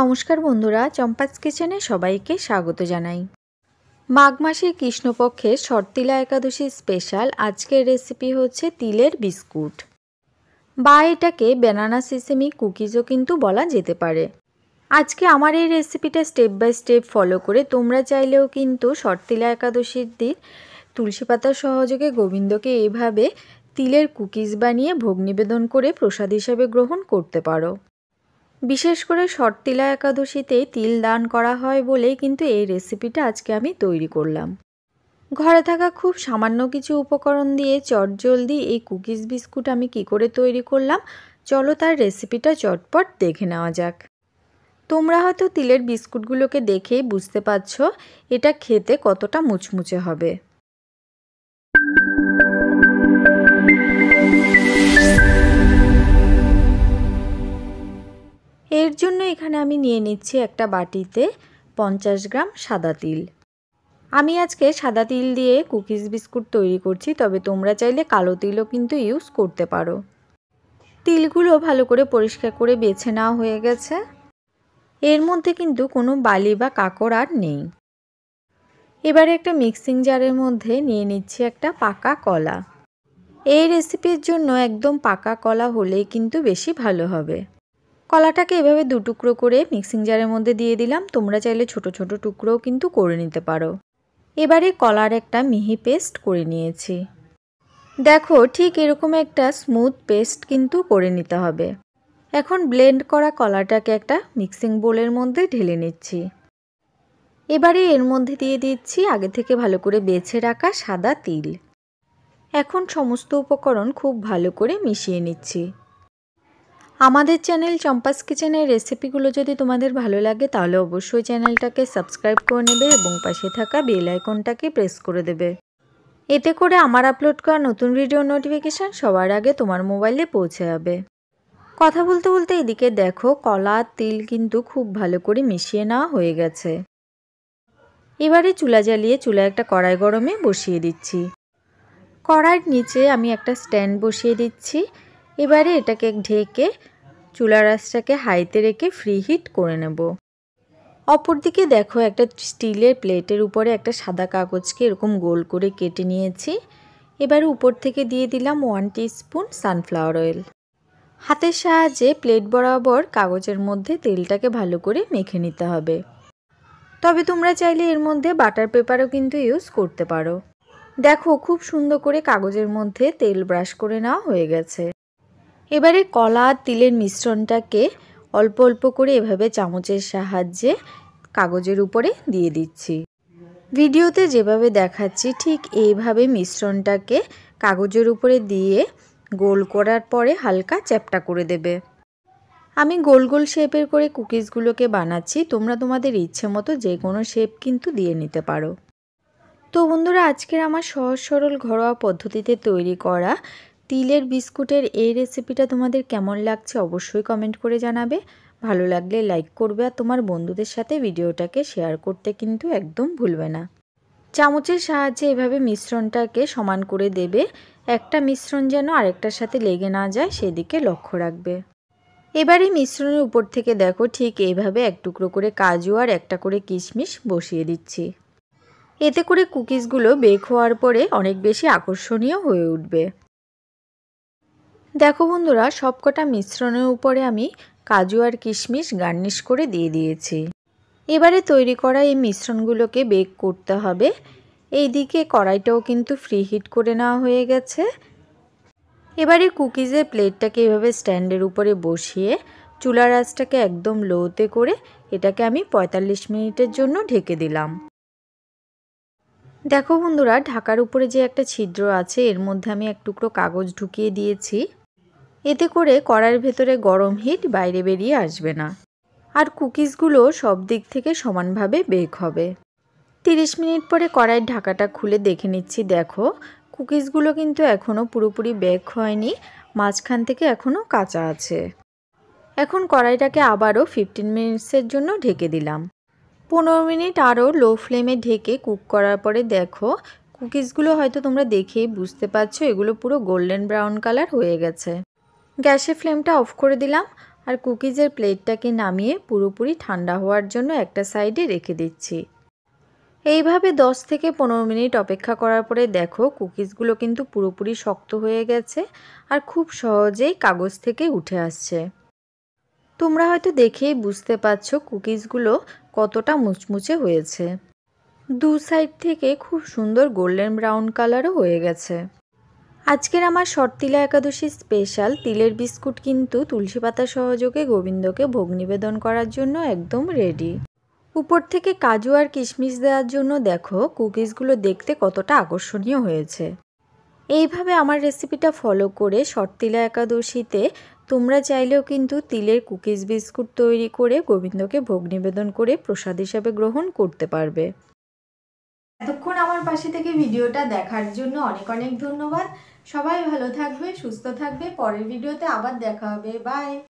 নমস্কার বন্ধুরা চম্পাস কিচেনে সবাইকে স্বাগত জানাই মাঘ মাসে কৃষ্ণপক্ষের শর্তিলা একাদশী স্পেশাল আজকের রেসিপি হচ্ছে তিলের বিস্কুট বা এটাকে বেনানা সিসেমি কুকিজও কিন্তু বলা যেতে পারে আজকে আমার এই রেসিপিটা স্টেপ বাই স্টেপ ফলো করে তোমরা চাইলেও কিন্তু শর্তিলা একাদশীর দিন তুলসী পাতার সহযোগে গোবিন্দকে এভাবে তিলের কুকিজ বানিয়ে ভোগ নিবেদন করে প্রসাদ হিসাবে গ্রহণ করতে পারো বিশেষ করে শর্তিলা একাদশীতে তিল দান করা হয় বলেই কিন্তু এই রেসিপিটা আজকে আমি তৈরি করলাম ঘরে থাকা খুব সামান্য কিছু উপকরণ দিয়ে চটজলদি এই কুকিজ বিস্কুট আমি কি করে তৈরি করলাম চলো তার রেসিপিটা চটপট দেখে নেওয়া যাক তোমরা হয়তো তিলের বিস্কুটগুলোকে দেখেই বুঝতে পারছ এটা খেতে কতটা মুচমুচে হবে এর জন্য এখানে আমি নিয়ে নিচ্ছি একটা বাটিতে পঞ্চাশ গ্রাম সাদা তিল আমি আজকে সাদা তিল দিয়ে কুকিজ বিস্কুট তৈরি করছি তবে তোমরা চাইলে কালো তিলও কিন্তু ইউজ করতে পারো তিলগুলো ভালো করে পরিষ্কার করে বেছে নেওয়া হয়ে গেছে এর মধ্যে কিন্তু কোনো বালি বা কাকড় আর নেই এবারে একটা মিক্সিং জারের মধ্যে নিয়ে নিচ্ছি একটা পাকা কলা এই রেসিপির জন্য একদম পাকা কলা হলেই কিন্তু বেশি ভালো হবে কলাটাকে এভাবে দু টুকরো করে মিক্সিং জারের মধ্যে দিয়ে দিলাম তোমরা চাইলে ছোট ছোট টুকরোও কিন্তু করে নিতে পারো এবারে কলার একটা মিহি পেস্ট করে নিয়েছি দেখো ঠিক এরকম একটা স্মুথ পেস্ট কিন্তু করে নিতে হবে এখন ব্লেন্ড করা কলাটাকে একটা মিক্সিং বোলের মধ্যে ঢেলে নিচ্ছি এবারে এর মধ্যে দিয়ে দিচ্ছি আগে থেকে ভালো করে বেছে রাখা সাদা তিল এখন সমস্ত উপকরণ খুব ভালো করে মিশিয়ে নিচ্ছি আমাদের চ্যানেল চম্পাস কিচেনের রেসিপিগুলো যদি তোমাদের ভালো লাগে তাহলে অবশ্যই চ্যানেলটাকে সাবস্ক্রাইব করে নেবে এবং পাশে থাকা বেল আইকনটাকে প্রেস করে দেবে এতে করে আমার আপলোড করা নতুন ভিডিও নোটিফিকেশান সবার আগে তোমার মোবাইলে পৌঁছে যাবে কথা বলতে বলতে এদিকে দেখো কলা তিল কিন্তু খুব ভালো করে মিশিয়ে নেওয়া হয়ে গেছে এবারে চুলা জ্বালিয়ে চুলা একটা কড়াই গরমে বসিয়ে দিচ্ছি কড়াইয়ের নিচে আমি একটা স্ট্যান্ড বসিয়ে দিচ্ছি এবারে এটাকে ঢেকে চুলার আঁচটাকে হাইতে রেখে ফ্রি হিট করে নেব অপরদিকে দেখো একটা স্টিলের প্লেটের উপরে একটা সাদা কাগজকে এরকম গোল করে কেটে নিয়েছি এবারে উপর থেকে দিয়ে দিলাম ওয়ান স্পুন সানফ্লাওয়ার অয়েল হাতের সাহায্যে প্লেট বরাবর কাগজের মধ্যে তেলটাকে ভালো করে মেখে নিতে হবে তবে তোমরা চাইলে এর মধ্যে বাটার পেপারও কিন্তু ইউজ করতে পারো দেখো খুব সুন্দর করে কাগজের মধ্যে তেল ব্রাশ করে নেওয়া হয়ে গেছে এবারে কলা আর তিলের মিশ্রণটাকে অল্প অল্প করে এভাবে চামচের সাহায্যে কাগজের উপরে দিয়ে দিচ্ছি ভিডিওতে যেভাবে দেখাচ্ছি ঠিক এইভাবে মিশ্রণটাকে কাগজের উপরে দিয়ে গোল করার পরে হালকা চ্যাপটা করে দেবে আমি গোল গোল শেপের করে কুকিজগুলোকে বানাচ্ছি তোমরা তোমাদের ইচ্ছে মতো যে কোনো শেপ কিন্তু দিয়ে নিতে পারো তো বন্ধুরা আজকের আমার সহজ সরল ঘরোয়া পদ্ধতিতে তৈরি করা তিলের বিস্কুটের এই রেসিপিটা তোমাদের কেমন লাগছে অবশ্যই কমেন্ট করে জানাবে ভালো লাগলে লাইক করবে আর তোমার বন্ধুদের সাথে ভিডিওটাকে শেয়ার করতে কিন্তু একদম ভুলবে না চামচের সাহায্যে এভাবে মিশ্রণটাকে সমান করে দেবে একটা মিশ্রণ যেন আরেকটার সাথে লেগে না যায় সেদিকে লক্ষ্য রাখবে এবারে মিশ্রণের উপর থেকে দেখো ঠিক এইভাবে এক টুকরো করে কাজু আর একটা করে কিশমিশ বসিয়ে দিচ্ছি এতে করে কুকিজগুলো বেক হওয়ার পরে অনেক বেশি আকর্ষণীয় হয়ে উঠবে দেখো বন্ধুরা সবকটা মিশ্রণের উপরে আমি কাজু আর কিশমিশ গার্নিশ করে দিয়ে দিয়েছি এবারে তৈরি করা এই মিশ্রণগুলোকে বেক করতে হবে এই দিকে কড়াইটাও কিন্তু ফ্রি হিট করে নেওয়া হয়ে গেছে এবারে কুকিজের প্লেটটাকে এভাবে স্ট্যান্ডের উপরে বসিয়ে চুলার আঁচটাকে একদম লোতে করে এটাকে আমি ৪৫ মিনিটের জন্য ঢেকে দিলাম দেখো বন্ধুরা ঢাকার উপরে যে একটা ছিদ্র আছে এর মধ্যে আমি এক টুকরো কাগজ ঢুকিয়ে দিয়েছি এতে করে কড়ার ভেতরে গরম হিট বাইরে বেরিয়ে আসবে না আর কুকিজগুলো সব দিক থেকে সমানভাবে বেক হবে তিরিশ মিনিট পরে কড়াইয়ের ঢাকাটা খুলে দেখে নিচ্ছি দেখো কুকিজগুলো কিন্তু এখনও পুরোপুরি বেক হয়নি মাঝখান থেকে এখনও কাঁচা আছে এখন কড়াইটাকে আবারও ফিফটিন মিনিটসের জন্য ঢেকে দিলাম পনেরো মিনিট আরও লো ফ্লেমে ঢেকে কুক করার পরে দেখো কুকিজগুলো হয়তো তোমরা দেখেই বুঝতে পারছো এগুলো পুরো গোল্ডেন ব্রাউন কালার হয়ে গেছে গ্যাসের ফ্লেমটা অফ করে দিলাম আর কুকিজের প্লেটটাকে নামিয়ে পুরোপুরি ঠান্ডা হওয়ার জন্য একটা সাইডে রেখে দিচ্ছি এইভাবে 10 থেকে পনেরো মিনিট অপেক্ষা করার পরে দেখো কুকিজগুলো কিন্তু পুরোপুরি শক্ত হয়ে গেছে আর খুব সহজেই কাগজ থেকে উঠে আসছে তোমরা হয়তো দেখেই বুঝতে পারছো কুকিজগুলো কতটা মুচমুচে হয়েছে দু সাইড থেকে খুব সুন্দর গোল্ডেন ব্রাউন কালারও হয়ে গেছে আজকের আমার শর্তিলা একাদশী স্পেশাল তিলের বিস্কুট কিন্তু তুলসী পাতা সহযোগে গোবিন্দকে ভোগ নিবেদন করার জন্য একদম রেডি উপর থেকে কাজু আর কিশমিশ দেওয়ার জন্য দেখো কুকিজগুলো দেখতে কতটা আকর্ষণীয় হয়েছে এইভাবে আমার রেসিপিটা ফলো করে শর্তিলা একাদশীতে তোমরা চাইলেও কিন্তু তিলের কুকিজ বিস্কুট তৈরি করে গোবিন্দকে ভোগ নিবেদন করে প্রসাদ হিসাবে গ্রহণ করতে পারবে এতক্ষণ আমার পাশে থেকে ভিডিওটা দেখার জন্য অনেক অনেক ধন্যবাদ সবাই ভালো থাকবে সুস্থ থাকবে পরের ভিডিওতে আবার দেখা হবে বাই